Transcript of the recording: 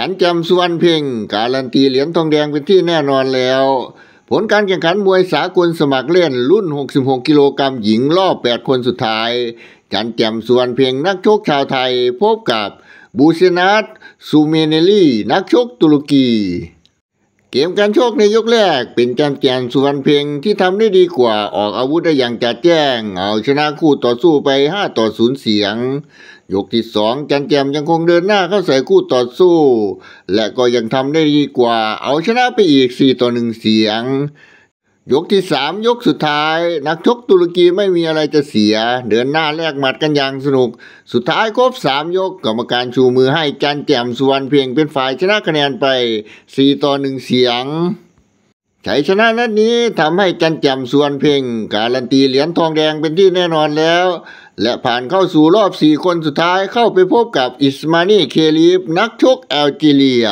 จันจำสุวรรณเพ่งการันตีเหรียญทองแดงเป็นที่แน่นอนแล้ว ผลการแข่งขันมวยสากลสมัครเล่นรุ่น 66 กิโลกรัมหญิงรอบ 8 คนสุดท้าย จันแจำมสุวรรณเพียงนักชกชาวไทยพบกับบูเซนัตซูเมเนลี่ นักชกตุรกีเกมการโชคในยกแรกเป็นจำแจนสุวรรณเพียงที่ทำได้ดีกว่าออกอาวุธได้อย่างจัดแจ้ง เอาชนะคู่ต่อสู้ไป 5 ต่อ0เสียง ยกที่2จันแจมยังคงเดินหน้าเข้าใส่คู่ต่อสู้ และก็ยังทำได้ดีกว่าเอาชนะไปอีก 4 ต่อ 1 เสียงยกที่สามยกสุดท้าย นักชกตุรกีไม่มีอะไรจะเสีย เดินหน้าแลกหมัดกันอย่างสนุก สุดท้ายครบสามยกกรรมการชูมือให้จันแจ่มสุวรรณเพียงเป็นฝ่ายชนะคะแนนไปสี่ต่อหนึ่งเสียงชัยชนะนัดนี้ทำให้จันแจ่มสุวรรณเพียงการันตีเหรียญทองแดงเป็นที่แน่นอนแล้ว และผ่านเข้าสู่รอบสี่คนสุดท้ายเข้าไปพบกับอิสมานีเคลีฟนักชกแอลจีเรีย